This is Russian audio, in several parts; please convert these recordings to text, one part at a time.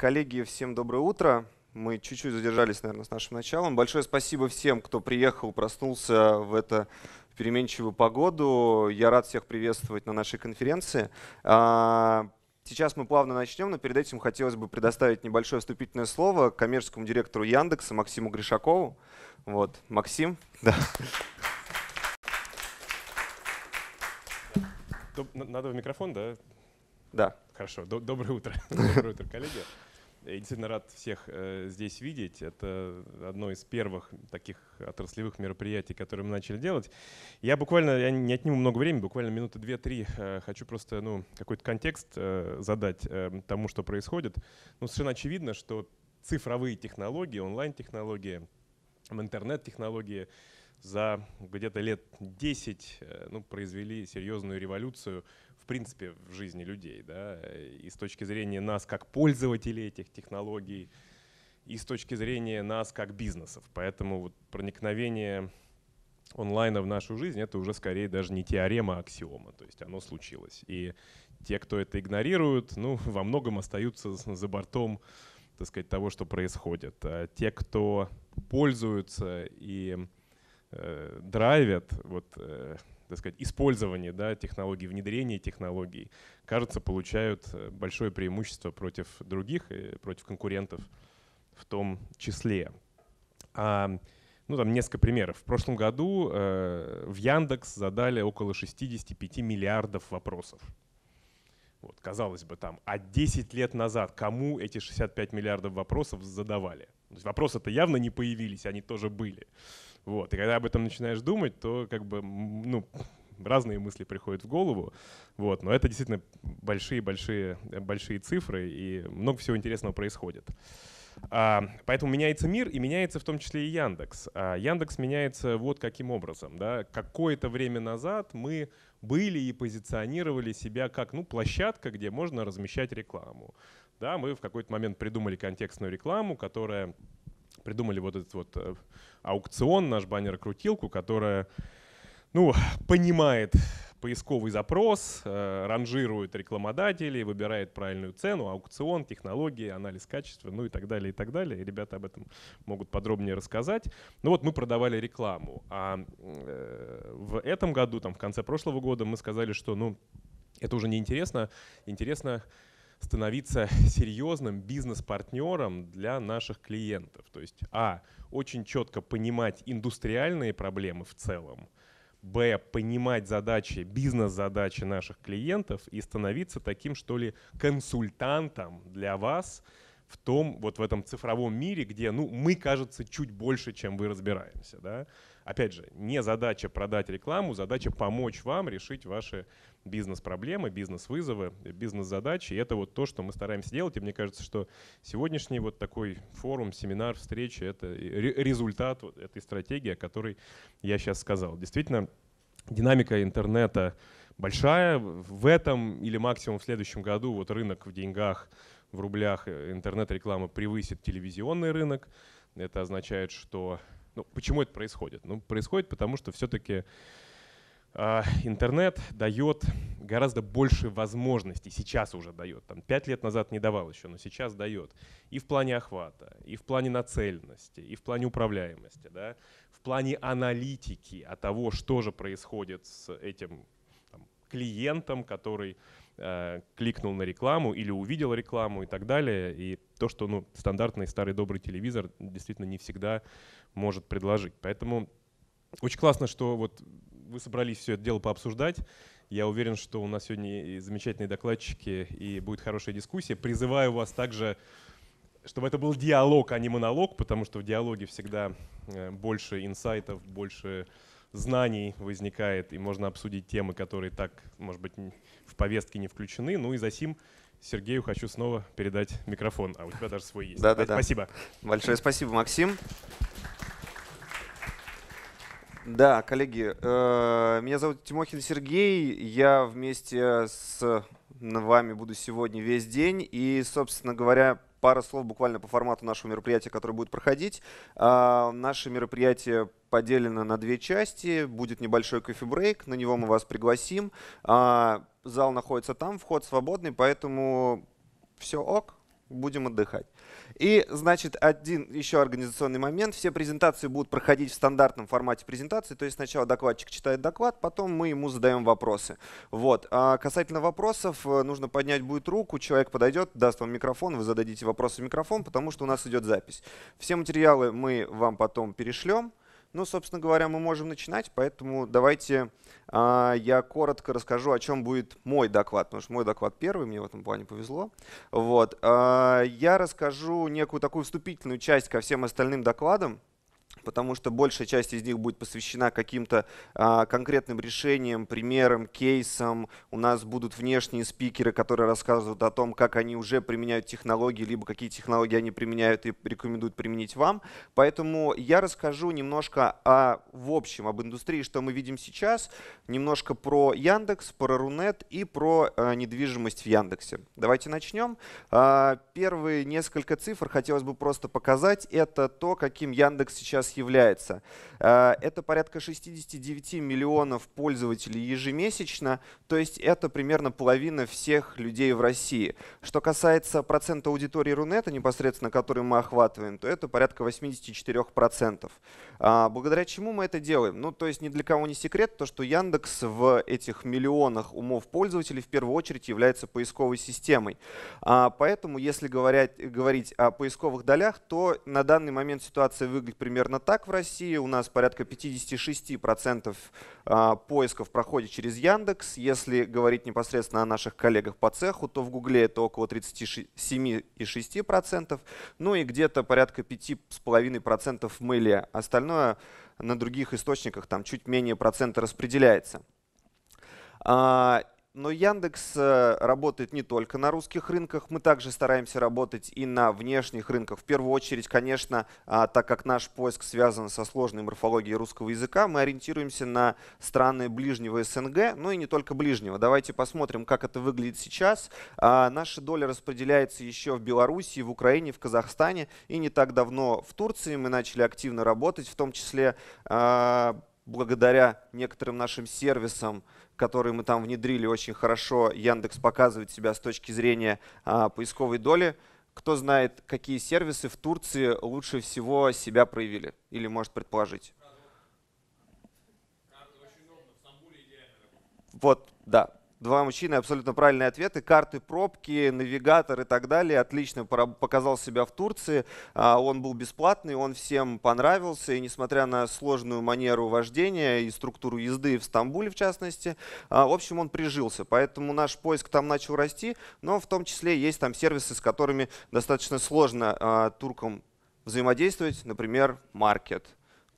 коллеги, всем доброе утро. Мы чуть-чуть задержались, наверное, с нашим началом. Большое спасибо всем, кто приехал, проснулся в это переменчивую погоду. Я рад всех приветствовать на нашей конференции. А, сейчас мы плавно начнем, но перед этим хотелось бы предоставить небольшое вступительное слово коммерческому директору Яндекса Максиму Гришакову. Вот, Максим. Да. Надо в микрофон, да? Да. Хорошо. Доброе утро. Доброе утро, коллеги. Я действительно рад всех э, здесь видеть. Это одно из первых таких отраслевых мероприятий, которые мы начали делать. Я буквально, я не отниму много времени, буквально минуты две-три. Э, хочу просто ну, какой-то контекст э, задать э, тому, что происходит. Ну, совершенно очевидно, что цифровые технологии, онлайн-технологии, интернет-технологии за где-то лет 10 э, ну, произвели серьезную революцию принципе в жизни людей, да, и с точки зрения нас как пользователей этих технологий, и с точки зрения нас как бизнесов. Поэтому вот проникновение онлайна в нашу жизнь это уже скорее даже не теорема, а аксиома, то есть оно случилось. И те, кто это игнорируют, ну, во многом остаются за бортом так сказать, того, что происходит. А те, кто пользуются и э, драйвят вот, э, так сказать, использование да, технологий, внедрение технологий, кажется, получают э, большое преимущество против других, против конкурентов в том числе. А, ну, там несколько примеров. В прошлом году э, в Яндекс задали около 65 миллиардов вопросов. Вот, казалось бы, там, а 10 лет назад кому эти 65 миллиардов вопросов задавали? Вопросы-то явно не появились, они тоже были. Вот. И когда об этом начинаешь думать, то как бы, ну, разные мысли приходят в голову. Вот. Но это действительно большие-большие э, большие цифры, и много всего интересного происходит. А, поэтому меняется мир и меняется в том числе и Яндекс. А Яндекс меняется вот каким образом. Да? Какое-то время назад мы были и позиционировали себя как ну, площадка, где можно размещать рекламу. Да, мы в какой-то момент придумали контекстную рекламу, которая придумали вот этот вот э, аукцион, наш баннер-крутилку, которая ну, понимает поисковый запрос, э, ранжирует рекламодателей, выбирает правильную цену, аукцион, технологии, анализ качества, ну и так далее, и так далее. И ребята об этом могут подробнее рассказать. Ну вот мы продавали рекламу, а э, в этом году, там в конце прошлого года мы сказали, что ну это уже не интересно, интересно становиться серьезным бизнес-партнером для наших клиентов. То есть, а, очень четко понимать индустриальные проблемы в целом, б, понимать задачи, бизнес-задачи наших клиентов и становиться таким, что ли, консультантом для вас в том, вот в этом цифровом мире, где, ну, мы, кажется, чуть больше, чем вы разбираемся, да. Опять же, не задача продать рекламу, задача помочь вам решить ваши бизнес-проблемы, бизнес-вызовы, бизнес-задачи. И это вот то, что мы стараемся делать. И мне кажется, что сегодняшний вот такой форум, семинар, встреча — это результат вот этой стратегии, о которой я сейчас сказал. Действительно, динамика интернета большая. В этом или максимум в следующем году вот рынок в деньгах, в рублях э, интернет-реклама превысит телевизионный рынок. Это означает, что ну, почему это происходит? Ну, происходит потому, что все-таки а, интернет дает гораздо больше возможностей, сейчас уже дает, там пять лет назад не давал еще, но сейчас дает, и в плане охвата, и в плане нацеленности, и в плане управляемости, да, в плане аналитики, а того, что же происходит с этим там, клиентом, который э, кликнул на рекламу или увидел рекламу и так далее, и то, что ну, стандартный старый добрый телевизор действительно не всегда может предложить. Поэтому очень классно, что вот вы собрались все это дело пообсуждать. Я уверен, что у нас сегодня и замечательные докладчики, и будет хорошая дискуссия. Призываю вас также, чтобы это был диалог, а не монолог, потому что в диалоге всегда э, больше инсайтов, больше знаний возникает, и можно обсудить темы, которые так, может быть, в повестке не включены. Ну и за сим Сергею хочу снова передать микрофон. А у тебя даже свой есть. Да, да, да. Спасибо. Большое спасибо, Максим. Да, коллеги, э, меня зовут Тимохин Сергей, я вместе с вами буду сегодня весь день, и, собственно говоря, пара слов буквально по формату нашего мероприятия, которое будет проходить. А, наше мероприятие поделено на две части, будет небольшой кофе-брейк. на него мы вас пригласим. А, зал находится там, вход свободный, поэтому все ок, будем отдыхать. И, значит, один еще организационный момент. Все презентации будут проходить в стандартном формате презентации. То есть сначала докладчик читает доклад, потом мы ему задаем вопросы. Вот. А касательно вопросов, э, нужно поднять будет руку, человек подойдет, даст вам микрофон, вы зададите вопросы в микрофон, потому что у нас идет запись. Все материалы мы вам потом перешлем. Ну, собственно говоря, мы можем начинать, поэтому давайте э, я коротко расскажу, о чем будет мой доклад, потому что мой доклад первый, мне в этом плане повезло. Вот, э, я расскажу некую такую вступительную часть ко всем остальным докладам, потому что большая часть из них будет посвящена каким-то а, конкретным решениям, примерам, кейсам. У нас будут внешние спикеры, которые рассказывают о том, как они уже применяют технологии, либо какие технологии они применяют и рекомендуют применить вам. Поэтому я расскажу немножко о, в общем об индустрии, что мы видим сейчас, немножко про Яндекс, про Рунет и про а, недвижимость в Яндексе. Давайте начнем. А, первые несколько цифр хотелось бы просто показать. Это то, каким Яндекс сейчас является. Э, это порядка 69 миллионов пользователей ежемесячно, то есть это примерно половина всех людей в России. Что касается процента аудитории Рунета, непосредственно который мы охватываем, то это порядка 84%. А, благодаря чему мы это делаем? Ну, то есть ни для кого не секрет, то, что Яндекс в этих миллионах умов пользователей в первую очередь является поисковой системой. А, поэтому, если говорить, говорить о поисковых долях, то на данный момент ситуация выглядит примерно так в России. У нас порядка 56% а, поисков проходит через Яндекс. Если говорить непосредственно о наших коллегах по цеху, то в Гугле это около 37,6%. Ну и где-то порядка 5,5% в мыле. Остальное на других источниках там чуть менее процента распределяется. А, но Яндекс э, работает не только на русских рынках, мы также стараемся работать и на внешних рынках. В первую очередь, конечно, а, так как наш поиск связан со сложной морфологией русского языка, мы ориентируемся на страны ближнего СНГ, Но ну и не только ближнего. Давайте посмотрим, как это выглядит сейчас. А, наша доля распределяется еще в Беларуси, в Украине, в Казахстане и не так давно в Турции. Мы начали активно работать, в том числе а, благодаря некоторым нашим сервисам, который мы там внедрили очень хорошо. Яндекс показывает себя с точки зрения а, поисковой доли. Кто знает, какие сервисы в Турции лучше всего себя проявили или может предположить? Вот, да, Два мужчины, абсолютно правильные ответы. Карты, пробки, навигатор и так далее. Отлично показал себя в Турции. А, он был бесплатный, он всем понравился. И несмотря на сложную манеру вождения и структуру езды в Стамбуле, в частности, а, в общем, он прижился. Поэтому наш поиск там начал расти. Но в том числе есть там сервисы, с которыми достаточно сложно а, туркам взаимодействовать. Например, Market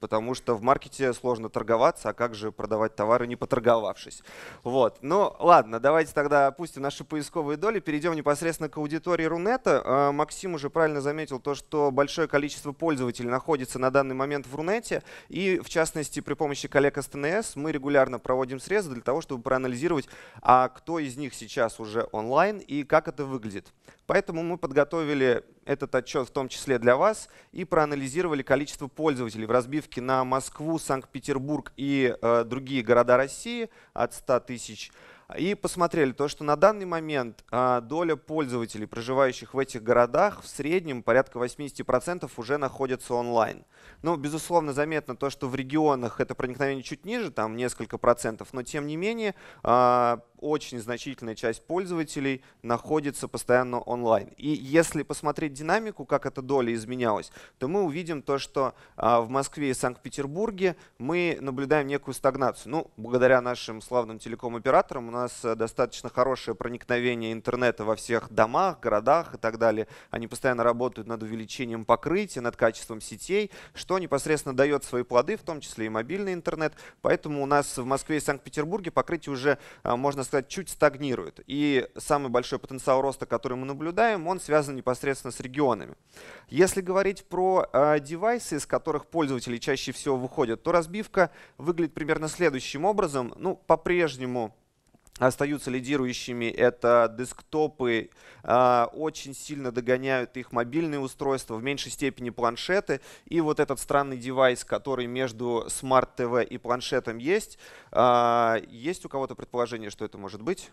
потому что в маркете сложно торговаться, а как же продавать товары, не поторговавшись. Вот. Ну ладно, давайте тогда опустим наши поисковые доли, перейдем непосредственно к аудитории Рунета. А, Максим уже правильно заметил то, что большое количество пользователей находится на данный момент в Рунете, и в частности при помощи коллег СТНС мы регулярно проводим срезы для того, чтобы проанализировать, а кто из них сейчас уже онлайн и как это выглядит. Поэтому мы подготовили этот отчет в том числе для вас и проанализировали количество пользователей в разбивке на Москву, Санкт-Петербург и э, другие города России от 100 тысяч и посмотрели то, что на данный момент а, доля пользователей, проживающих в этих городах, в среднем порядка 80% уже находятся онлайн. Ну, безусловно, заметно то, что в регионах это проникновение чуть ниже, там несколько процентов, но тем не менее а, очень значительная часть пользователей находится постоянно онлайн. И если посмотреть динамику, как эта доля изменялась, то мы увидим то, что а, в Москве и Санкт-Петербурге мы наблюдаем некую стагнацию. Ну, благодаря нашим славным телеком-операторам у нас нас э, достаточно хорошее проникновение интернета во всех домах, городах и так далее. Они постоянно работают над увеличением покрытия, над качеством сетей, что непосредственно дает свои плоды, в том числе и мобильный интернет. Поэтому у нас в Москве и Санкт-Петербурге покрытие уже, э, можно сказать, чуть стагнирует. И самый большой потенциал роста, который мы наблюдаем, он связан непосредственно с регионами. Если говорить про э, девайсы, из которых пользователи чаще всего выходят, то разбивка выглядит примерно следующим образом. Ну, по-прежнему остаются лидирующими, это десктопы, а, очень сильно догоняют их мобильные устройства, в меньшей степени планшеты. И вот этот странный девайс, который между смарт-ТВ и планшетом есть, а, есть у кого-то предположение, что это может быть?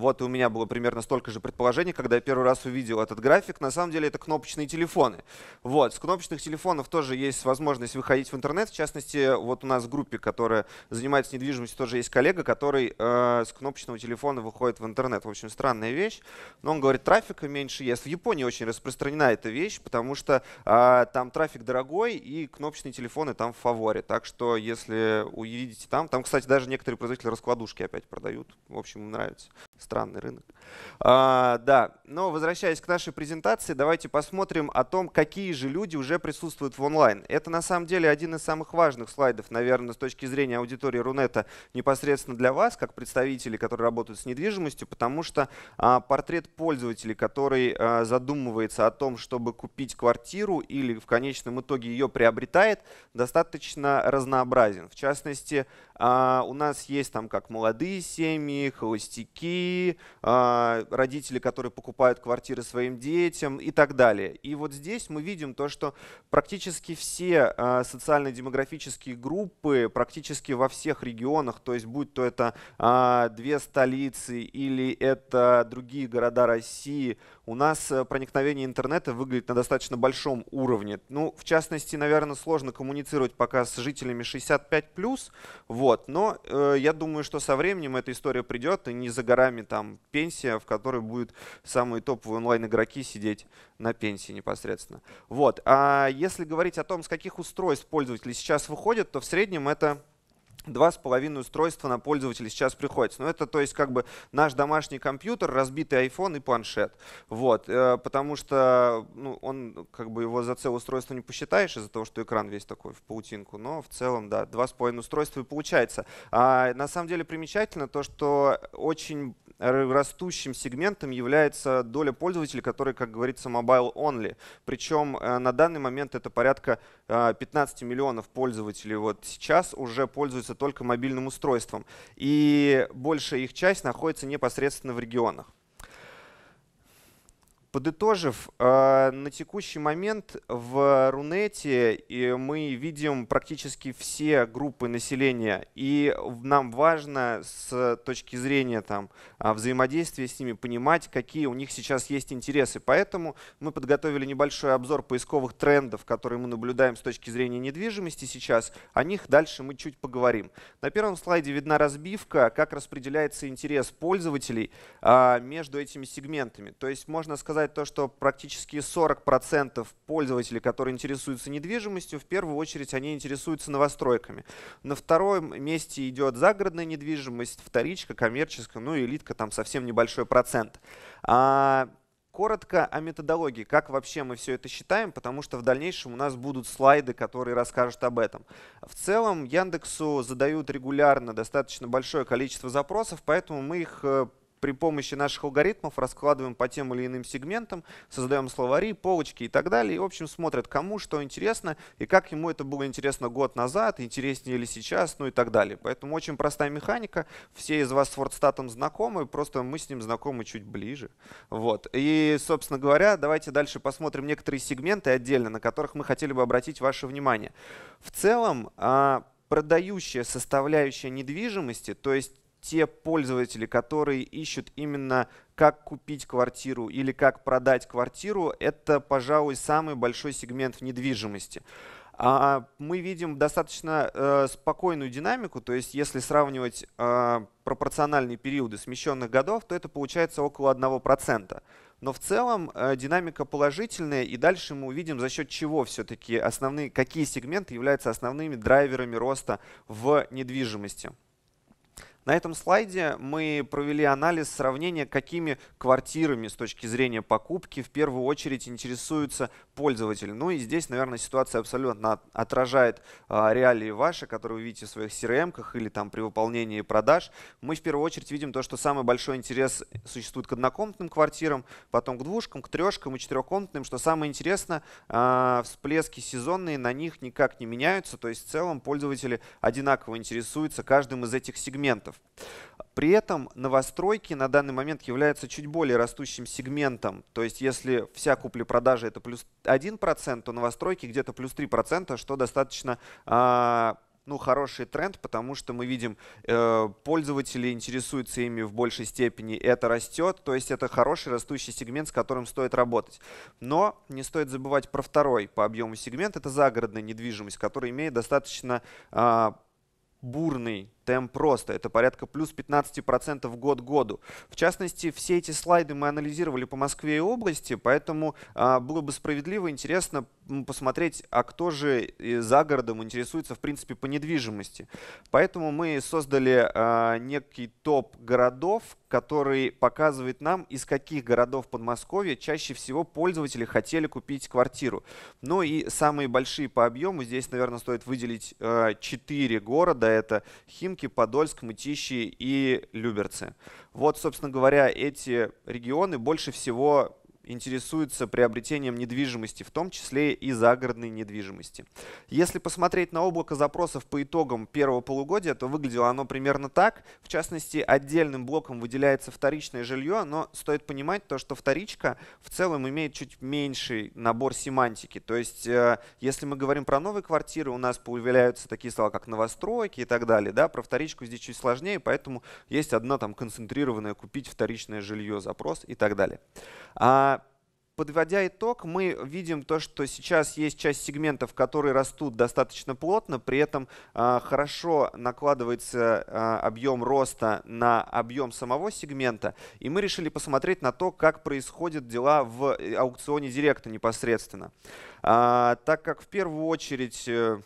Вот у меня было примерно столько же предположений, когда я первый раз увидел этот график. На самом деле это кнопочные телефоны. Вот, с кнопочных телефонов тоже есть возможность выходить в интернет. В частности, вот у нас в группе, которая занимается недвижимостью, тоже есть коллега, который э, с кнопочного телефона выходит в интернет. В общем, странная вещь. Но он говорит, трафика меньше есть. В Японии очень распространена эта вещь, потому что э, там трафик дорогой и кнопочные телефоны там в фаворе. Так что если увидите там, там, кстати, даже некоторые производители раскладушки опять продают. В общем, нравится странный рынок. А, да, но возвращаясь к нашей презентации, давайте посмотрим о том, какие же люди уже присутствуют в онлайн. Это на самом деле один из самых важных слайдов, наверное, с точки зрения аудитории Рунета непосредственно для вас, как представителей, которые работают с недвижимостью, потому что а, портрет пользователя, который а, задумывается о том, чтобы купить квартиру или в конечном итоге ее приобретает, достаточно разнообразен. В частности, а, у нас есть там как молодые семьи, холостяки, а, родители, которые покупают квартиры своим детям и так далее. И вот здесь мы видим то, что практически все а, социально-демографические группы практически во всех регионах, то есть будь то это а, две столицы или это другие города России, у нас э, проникновение интернета выглядит на достаточно большом уровне. Ну, в частности, наверное, сложно коммуницировать пока с жителями 65+, вот, но э, я думаю, что со временем эта история придет, и не за горами там пенсия, в которой будут самые топовые онлайн-игроки сидеть на пенсии непосредственно. Вот, а если говорить о том, с каких устройств пользователи сейчас выходят, то в среднем это два с половиной устройства на пользователя сейчас приходится. Но ну, это, то есть, как бы наш домашний компьютер, разбитый iPhone и планшет. Вот, э, потому что ну, он, как бы его за целое устройство не посчитаешь из-за того, что экран весь такой в паутинку. Но в целом, да, два с половиной устройства и получается. А, на самом деле примечательно то, что очень растущим сегментом является доля пользователей, которые, как говорится, mobile only. Причем э, на данный момент это порядка 15 э, миллионов пользователей. Вот сейчас уже пользуются пользуются только мобильным устройством. И большая их часть находится непосредственно в регионах. Подытожив, э, на текущий момент в Рунете мы видим практически все группы населения, и нам важно с точки зрения там, а, взаимодействия с ними понимать, какие у них сейчас есть интересы. Поэтому мы подготовили небольшой обзор поисковых трендов, которые мы наблюдаем с точки зрения недвижимости сейчас. О них дальше мы чуть поговорим. На первом слайде видна разбивка, как распределяется интерес пользователей а, между этими сегментами. То есть можно сказать, сказать то, что практически 40% пользователей, которые интересуются недвижимостью, в первую очередь они интересуются новостройками. На втором месте идет загородная недвижимость, вторичка, коммерческая, ну и элитка, там совсем небольшой процент. А коротко о методологии, как вообще мы все это считаем, потому что в дальнейшем у нас будут слайды, которые расскажут об этом. В целом Яндексу задают регулярно достаточно большое количество запросов, поэтому мы их э, при помощи наших алгоритмов раскладываем по тем или иным сегментам, создаем словари, полочки и так далее. И, в общем, смотрят, кому что интересно и как ему это было интересно год назад, интереснее ли сейчас, ну и так далее. Поэтому очень простая механика. Все из вас с WordStatом знакомы, просто мы с ним знакомы чуть ближе. Вот. И, собственно говоря, давайте дальше посмотрим некоторые сегменты отдельно, на которых мы хотели бы обратить ваше внимание. В целом, а, продающая составляющая недвижимости, то есть те пользователи, которые ищут именно как купить квартиру или как продать квартиру, это, пожалуй, самый большой сегмент в недвижимости. А, мы видим достаточно э, спокойную динамику, то есть если сравнивать э, пропорциональные периоды смещенных годов, то это получается около 1%. Но в целом э, динамика положительная, и дальше мы увидим, за счет чего все-таки основные, какие сегменты являются основными драйверами роста в недвижимости. На этом слайде мы провели анализ сравнения, какими квартирами с точки зрения покупки в первую очередь интересуется пользователь. Ну и здесь, наверное, ситуация абсолютно отражает а, реалии ваши, которые вы видите в своих CRM-ках или там при выполнении продаж. Мы в первую очередь видим то, что самый большой интерес существует к однокомнатным квартирам, потом к двушкам, к трешкам и четырехкомнатным. Что самое интересное, а, всплески сезонные на них никак не меняются, то есть в целом пользователи одинаково интересуются каждым из этих сегментов клиентов. При этом новостройки на данный момент являются чуть более растущим сегментом. То есть если вся купли-продажа это плюс 1%, то новостройки где-то плюс 3%, что достаточно а, ну, хороший тренд, потому что мы видим, э, пользователи интересуются ими в большей степени, это растет, то есть это хороший растущий сегмент, с которым стоит работать. Но не стоит забывать про второй по объему сегмент, это загородная недвижимость, которая имеет достаточно э, бурный ТМ просто. Это порядка плюс 15% год к году. В частности, все эти слайды мы анализировали по Москве и области, поэтому а, было бы справедливо, интересно посмотреть, а кто же э, за городом интересуется, в принципе, по недвижимости. Поэтому мы создали э, некий топ городов, который показывает нам, из каких городов Подмосковья чаще всего пользователи хотели купить квартиру. Ну и самые большие по объему, здесь, наверное, стоит выделить э, четыре 4 города. Это Химки, Химки, Подольск, Мытищи и Люберцы. Вот, собственно говоря, эти регионы больше всего интересуется приобретением недвижимости, в том числе и загородной недвижимости. Если посмотреть на облако запросов по итогам первого полугодия, то выглядело оно примерно так. В частности, отдельным блоком выделяется вторичное жилье, но стоит понимать то, что вторичка в целом имеет чуть меньший набор семантики. То есть, э, если мы говорим про новые квартиры, у нас появляются такие слова, как новостройки и так далее. Да? Про вторичку здесь чуть сложнее, поэтому есть одна там концентрированная «купить вторичное жилье» запрос и так далее. А Подводя итог, мы видим то, что сейчас есть часть сегментов, которые растут достаточно плотно, при этом э, хорошо накладывается э, объем роста на объем самого сегмента, и мы решили посмотреть на то, как происходят дела в э, аукционе директа непосредственно. Э, так как в первую очередь э,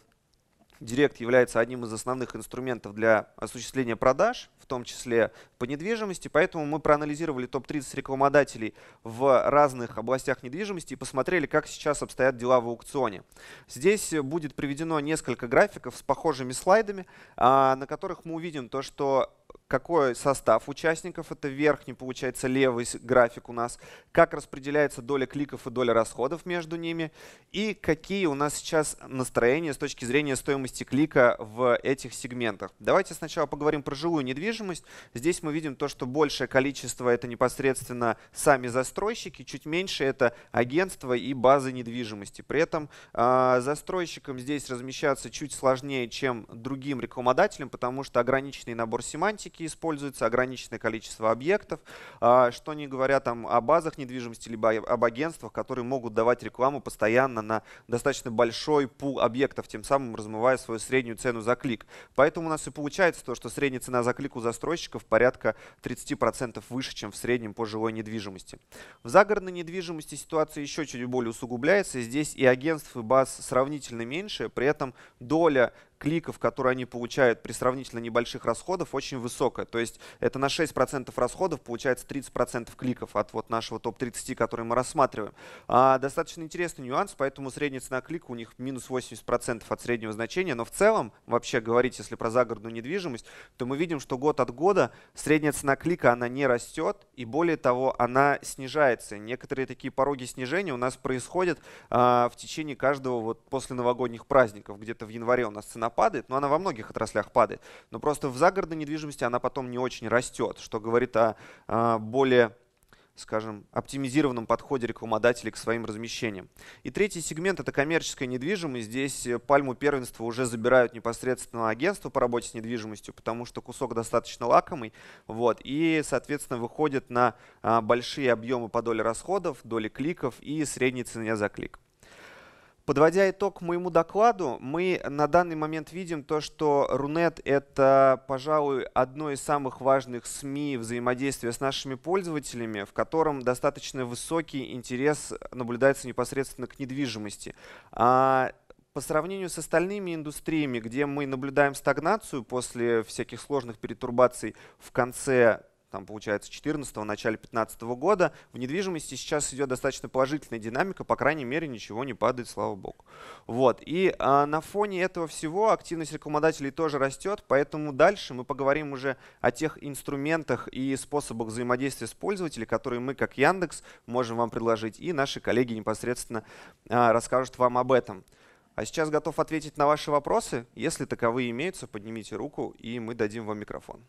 Директ является одним из основных инструментов для осуществления продаж, в том числе по недвижимости, поэтому мы проанализировали топ-30 рекламодателей в разных областях недвижимости и посмотрели, как сейчас обстоят дела в аукционе. Здесь будет приведено несколько графиков с похожими слайдами, а, на которых мы увидим то, что какой состав участников, это верхний, получается, левый график у нас, как распределяется доля кликов и доля расходов между ними, и какие у нас сейчас настроения с точки зрения стоимости клика в этих сегментах. Давайте сначала поговорим про жилую недвижимость. Здесь мы видим то, что большее количество — это непосредственно сами застройщики, чуть меньше — это агентства и базы недвижимости. При этом э, застройщикам здесь размещаться чуть сложнее, чем другим рекламодателям, потому что ограниченный набор семантики, практике используется, ограниченное количество объектов, а, что не говоря там о базах недвижимости, либо об агентствах, которые могут давать рекламу постоянно на достаточно большой пул объектов, тем самым размывая свою среднюю цену за клик. Поэтому у нас и получается то, что средняя цена за клик у застройщиков порядка 30% выше, чем в среднем по жилой недвижимости. В загородной недвижимости ситуация еще чуть более усугубляется. Здесь и агентств, и баз сравнительно меньше. При этом доля кликов, которые они получают при сравнительно небольших расходах, очень высокая. То есть это на 6% расходов получается 30% кликов от вот нашего топ-30, который мы рассматриваем. А, достаточно интересный нюанс, поэтому средняя цена клика у них минус 80% от среднего значения. Но в целом, вообще говорить, если про загородную недвижимость, то мы видим, что год от года средняя цена клика, она не растет, и более того, она снижается. Некоторые такие пороги снижения у нас происходят а, в течение каждого вот после новогодних праздников. Где-то в январе у нас цена падает, но она во многих отраслях падает, но просто в загородной недвижимости она потом не очень растет, что говорит о а, более скажем, оптимизированном подходе рекламодателей к своим размещениям. И третий сегмент – это коммерческая недвижимость. Здесь э, пальму первенства уже забирают непосредственно агентство по работе с недвижимостью, потому что кусок достаточно лакомый. Вот, и, соответственно, выходит на а, большие объемы по доле расходов, доли кликов и средней цене за клик. Подводя итог моему докладу, мы на данный момент видим то, что Рунет — это, пожалуй, одно из самых важных СМИ взаимодействия с нашими пользователями, в котором достаточно высокий интерес наблюдается непосредственно к недвижимости. А по сравнению с остальными индустриями, где мы наблюдаем стагнацию после всяких сложных перетурбаций в конце там, получается, 14 начале 15 года. В недвижимости сейчас идет достаточно положительная динамика, по крайней мере, ничего не падает, слава богу. Вот. И а, на фоне этого всего активность рекламодателей тоже растет, поэтому дальше мы поговорим уже о тех инструментах и способах взаимодействия с пользователями, которые мы, как Яндекс, можем вам предложить, и наши коллеги непосредственно а, расскажут вам об этом. А сейчас готов ответить на ваши вопросы. Если таковые имеются, поднимите руку, и мы дадим вам микрофон.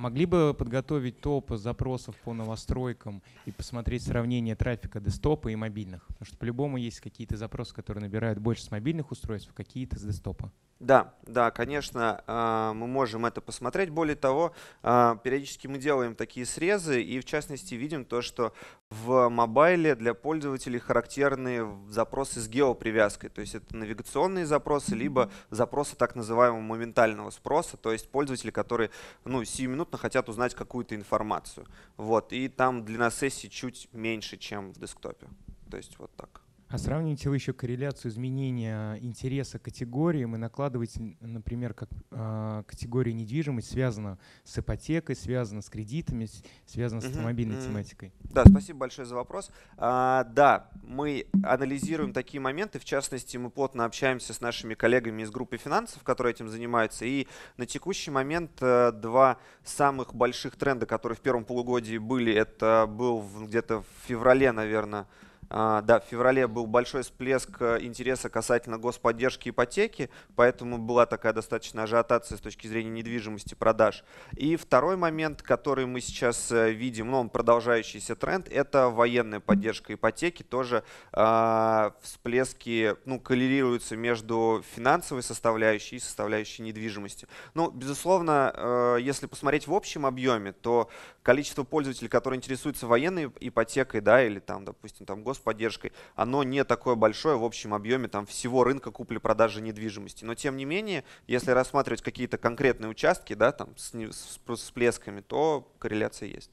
А могли бы подготовить топ запросов по новостройкам и посмотреть сравнение трафика десктопа и мобильных? Потому что по-любому есть какие-то запросы, которые набирают больше с мобильных устройств, а какие-то с десктопа. Да, да, конечно, а, мы можем это посмотреть. Более того, а, периодически мы делаем такие срезы и, в частности, видим то, что в мобайле для пользователей характерны запросы с геопривязкой. То есть это навигационные запросы, либо запросы так называемого моментального спроса, то есть пользователи, которые ну, сиюминутно хотят узнать какую-то информацию. Вот, и там длина сессии чуть меньше, чем в десктопе. То есть вот так. А сравниваете вы еще корреляцию изменения интереса категориям и накладываете, например, как э, а, категория недвижимость связана с ипотекой, связана с кредитами, связана с автомобильной mm-hmm. тематикой? Да, спасибо большое за вопрос. А, да, мы анализируем такие моменты. В частности, мы плотно общаемся с нашими коллегами из группы финансов, которые этим занимаются. И на текущий момент э, два самых больших тренда, которые в первом полугодии были, это был где-то в феврале, наверное, а, да, в феврале был большой всплеск э, интереса касательно господдержки ипотеки, поэтому была такая достаточно ажиотация с точки зрения недвижимости продаж. И второй момент, который мы сейчас э, видим, ну, он продолжающийся тренд, это военная поддержка ипотеки. Тоже э, всплески ну, коррелируются между финансовой составляющей и составляющей недвижимости. Ну, безусловно, э, если посмотреть в общем объеме, то количество пользователей, которые интересуются военной ипотекой, да, или там, допустим, там гос с поддержкой, оно не такое большое в общем объеме там, всего рынка купли-продажи недвижимости. Но тем не менее, если рассматривать какие-то конкретные участки да, там, с, с, с всплесками, то корреляция есть.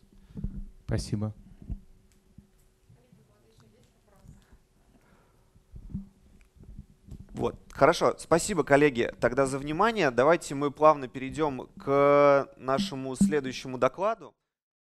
Спасибо. Вот. Хорошо, спасибо, коллеги, тогда за внимание. Давайте мы плавно перейдем к нашему следующему докладу.